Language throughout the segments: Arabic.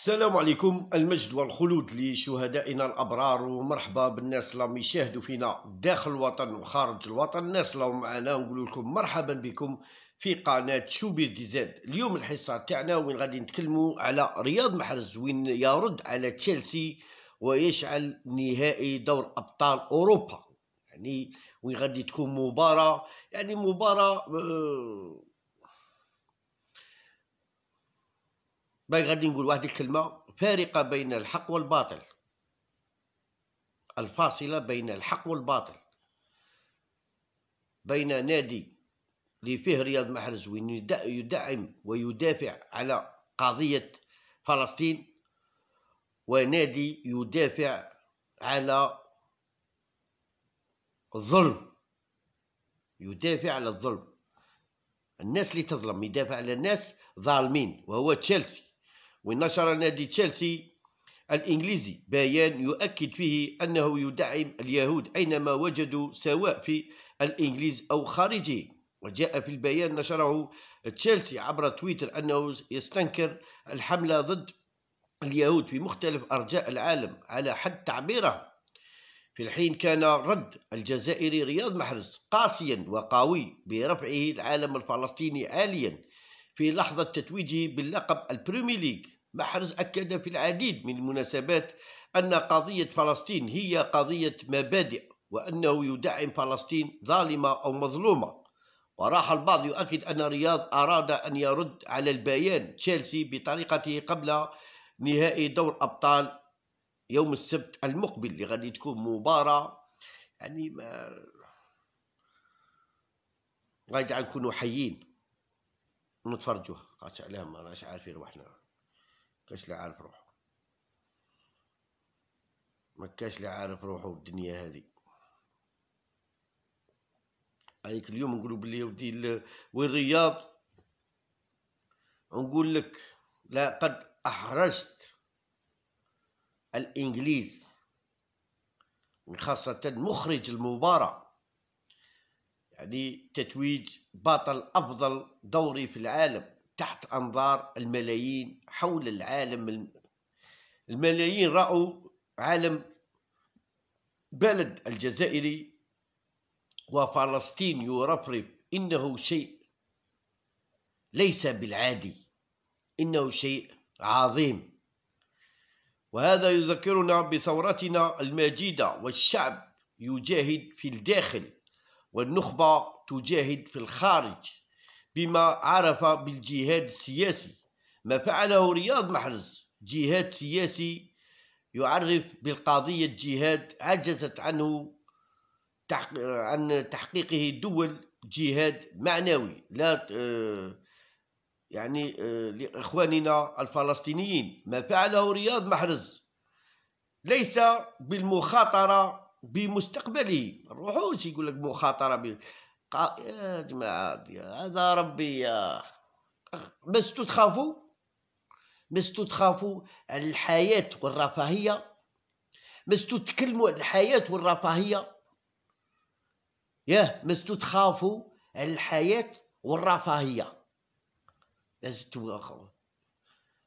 السلام عليكم المجد والخلود لشهدائنا الابرار ومرحبا بالناس اللي يشاهدوا فينا داخل الوطن وخارج الوطن الناس اللي معنا نقول لكم مرحبا بكم في قناه شوبير دي زاد اليوم الحصه تاعنا وين غادي نتكلموا على رياض محرز وين يرد على تشيلسي ويشعل نهائي دور ابطال اوروبا يعني وين غادي تكون مباراه يعني مباراه آه، باي غادي نقول واحد الكلمه فارقه بين الحق والباطل الفاصله بين الحق والباطل بين نادي اللي فيه رياض محرز وين يدعم ويدافع على قضيه فلسطين ونادي يدافع على الظلم يدافع على الظلم الناس اللي تظلم يدافع على الناس ظالمين وهو تشيلسي ونشر نادي تشيلسي الإنجليزي بيان يؤكد فيه أنه يدعم اليهود أينما وجدوا سواء في الإنجليز أو خارجه وجاء في البيان نشره تشيلسي عبر تويتر أنه يستنكر الحملة ضد اليهود في مختلف أرجاء العالم على حد تعبيره في الحين كان رد الجزائري رياض محرز قاسيا وقوي برفعه العالم الفلسطيني عاليا في لحظة تتويجه باللقب البريمير ليج محرز أكد في العديد من المناسبات أن قضية فلسطين هي قضية مبادئ وأنه يدعم فلسطين ظالمة أو مظلومة وراح البعض يؤكد أن رياض أراد أن يرد على البيان تشيلسي بطريقته قبل نهائي دور أبطال يوم السبت المقبل اللي غادي تكون مباراة يعني ما غادي نكونوا حيين ونتفرجوها عليهم ما راش عارفين روحنا كاش اللي عارف روحو ما كاش اللي عارف روحو الدنيا هذه هذيك اليوم نقولوا بلي ودي وين الرياض نقول لك قد احرجت الانجليز وخاصة مخرج المباراة يعني تتويج بطل أفضل دوري في العالم تحت أنظار الملايين حول العالم الملايين رأوا عالم بلد الجزائري وفلسطين يرفرف إنه شيء ليس بالعادي إنه شيء عظيم وهذا يذكرنا بثورتنا المجيدة والشعب يجاهد في الداخل والنخبة تجاهد في الخارج فيما عرف بالجهاد السياسي ما فعله رياض محرز جهاد سياسي يعرف بالقضية الجهاد عجزت عنه تحق... عن تحقيقه الدول جهاد معنوي لا يعني لإخواننا الفلسطينيين ما فعله رياض محرز ليس بالمخاطرة بمستقبله روحوش يقول لك مخاطرة ب... يا جماعة هذا ربي بس تخافوا بس تخافوا على الحياة والرفاهية بس تتكلموا على الحياة والرفاهية ياه بس تخافوا على الحياة والرفاهية بس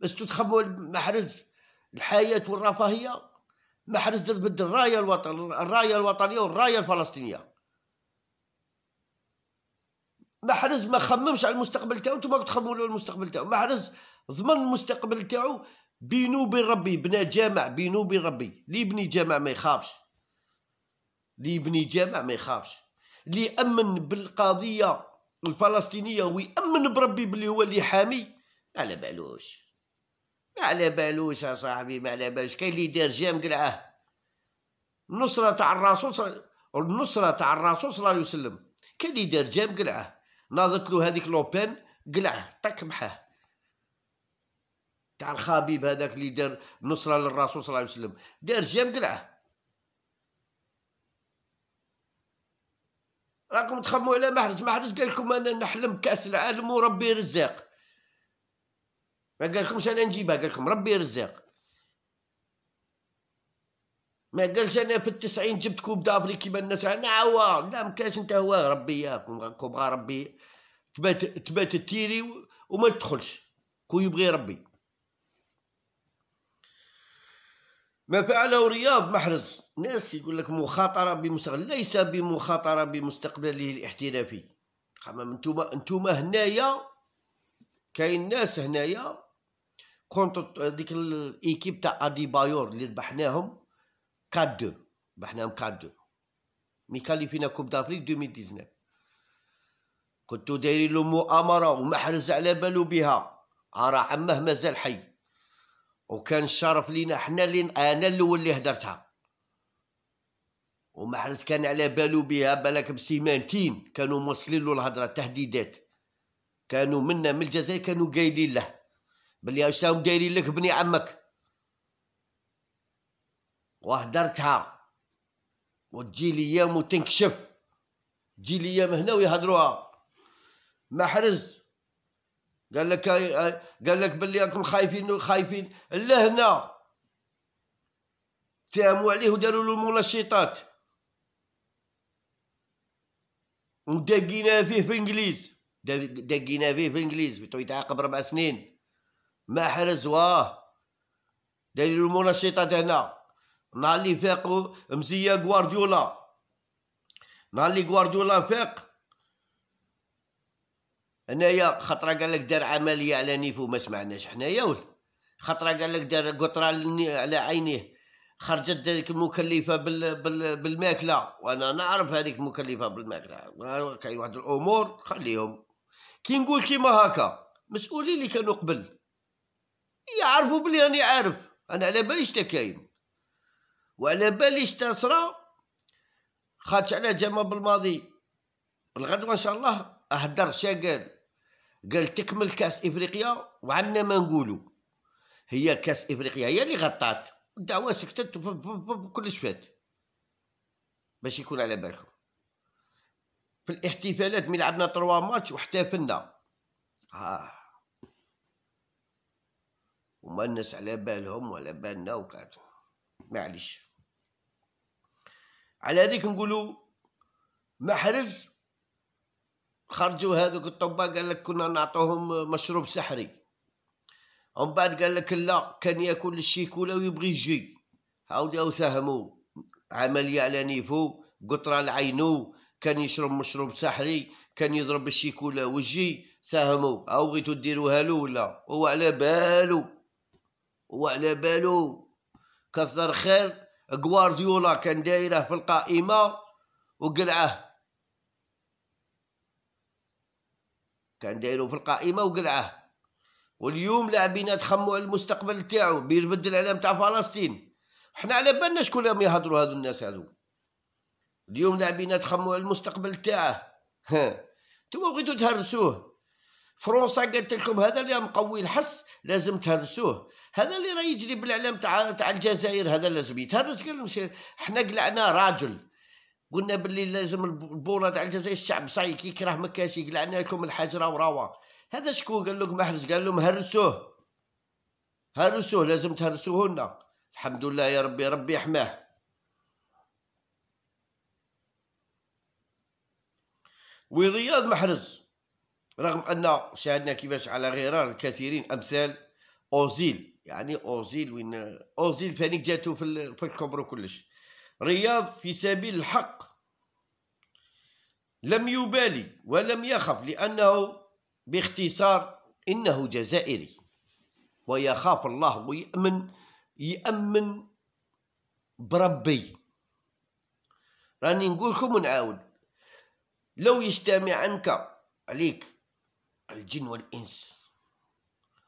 بس تتخافوا محرز الحياة والرفاهية محرز ضد الراية الوطن الراية الوطنية والراية الفلسطينية محرز ما خممش على المستقبل تاعو انتم تخمموا على المستقبل تاعو محرز ضمن المستقبل تاعو بينو وبين ربي بنا جامع بينو وبين ربي اللي يبني جامع ما يخافش اللي يبني جامع ما يخافش اللي يامن بالقضيه الفلسطينيه ويامن بربي باللي هو اللي حامي ما على بالوش ما على بالوش يا صاحبي ما على بالوش كاين اللي دار جام قلعه آه، النصره تاع الرسول النصره تاع الرسول صلى الله عليه وسلم كاين اللي دار جام قلعه آه، ناضت له هذيك لوبين قلعه طك محاه تاع الخبيب هذاك اللي دار نصره للرسول صلى الله عليه وسلم دار جام قلعه راكم تخموا على محرز محرز قال لكم انا نحلم كاس العالم وربي رزاق ما قال لكمش انا نجيبها قال لكم ربي رزاق ما قالش انا في التسعين جبت كوب دافري كيما الناس انا هو لا ما كانش انت هو ربي كوب ربي تبات تبات تيري وما تدخلش كون يبغي ربي ما فعله رياض محرز ناس يقول لك مخاطره بمستقبل ليس بمخاطره بمستقبله الاحترافي اما انتوما انتوما هنايا كاين ناس هنايا كونت ديك الايكيب تاع ادي بايور اللي ذبحناهم 4-2 بحنا 4-2 ميكالي فينا كوب دافريك 2019 كنتو دايرين له مؤامره ومحرز على بالو بها راه عمه مازال حي وكان الشرف لينا حنا اللي انا الاول اللي هدرتها ومحرز كان على بالو بها بالك بسيمانتين كانوا موصلين له الهضره تهديدات كانوا منا من الجزائر كانوا قايلين له بلي راهم دايرين لك بني عمك وهدرتها وتجي لي ايام وتنكشف تجي لي ايام هنا ويهدروها محرز قال لك قال لك بلي راكم خايفين خايفين الا هنا تاموا عليه وداروا له المنشطات ودقينا فيه في الانجليز دقينا فيه في الانجليز بيتو يتعاقب ربع سنين ما حرز واه داير المنشطات هنا نهار اللي فاق مزيا غوارديولا نهار اللي غوارديولا فاق هنايا خطره قال لك دار عمليه على نيفو ما سمعناش حنايا ولا خطره قال لك دار قطره على عينيه خرجت ديك المكلفه بال بال بالماكله وانا نعرف هذيك مكلفه بالماكله كاين واحد الامور خليهم كي نقول كيما هكا مسؤولين اللي كانوا قبل يعرفوا بلي راني عارف انا على باليش تا كاين وعلى بالي تصرى خاطش على جمع بالماضي الغدوه ان شاء الله اهدر شا قال قال تكمل كاس افريقيا وعنا ما نقولو هي كاس افريقيا هي اللي غطات الدعوه سكتت كلش فات باش يكون على بالكم في الاحتفالات من لعبنا تروا ماتش واحتفلنا آه. وما الناس على بالهم ولا بالنا وكذا معليش على هذيك نقولوا محرز خرجوا هذوك الطباء قال لك كنا نعطوهم مشروب سحري ومن بعد قال لك لا كان ياكل الشيكولا ويبغي يجي او ساهموا عمليه على نيفو قطره لعينو كان يشرب مشروب سحري كان يضرب الشيكولا وجي ساهموا او بغيتو ديروها له ولا هو على بالو هو على بالو كثر خير غوارديولا كان دايره في القائمه وقلعه كان دايره في القائمه وقلعه واليوم لاعبين تخمو على المستقبل تاعو بيربد الاعلام تاع فلسطين حنا على بالنا شكون راهم يهضروا هادو الناس هادو اليوم لاعبين تخمو على المستقبل تاعه نتوما بغيتو تهرسوه فرنسا قالت لكم هذا اللي مقوي الحس لازم تهرسوه هذا اللي راه يجري بالاعلام تاع تاع الجزائر هذا لازم يتهرس قال حنا قلعنا راجل قلنا باللي لازم البوله تاع الجزائر الشعب صايك يكره مكاش قلعنا لكم الحجره وراوا هذا شكون قال لكم محرز قال لهم هرسوه هرسوه لازم تهرسوه لنا الحمد لله يا ربي ربي يحماه ورياض محرز رغم ان شاهدنا كيفاش على غرار الكثيرين امثال اوزيل يعني اوزيل وين اوزيل فانيك جاتو في في الكوبرو كلش رياض في سبيل الحق لم يبالي ولم يخف لانه باختصار انه جزائري ويخاف الله ويامن يامن بربي راني نقول لكم ونعاود لو يجتمع عنك عليك الجن والانس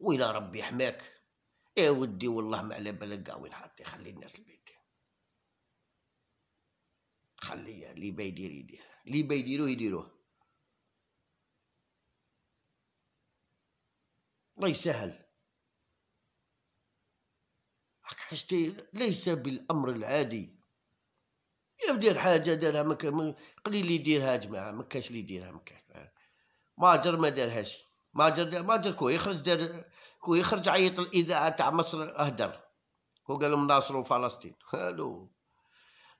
وإلى ربي حماك يا إيه ودي والله ما على بالك قاوي حتى خلي الناس البيت خليه اللي بيدير يدير اللي بيديروه يديروه الله يسهل حشتي ليس بالامر العادي يا دير حاجه دارها مك... قليل اللي يديرها جماعه مكاش اللي يديرها مكاش ماجر ما دارهاش ماجر ماجر كو يخرج دار يخرج عيط الاذاعه تاع مصر اهدر هو قال لهم ناصر وفلسطين الو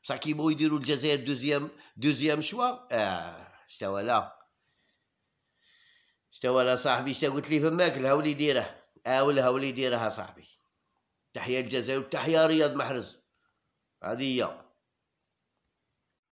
بصح كي يبغوا يديروا الجزائر دوزيام دوزيام شوار اه استوى لا استوى لا صاحبي شتا قلت لي فماك ولي يديره اه ولي يديرها صاحبي تحيا الجزائر وتحيه رياض محرز هذه هي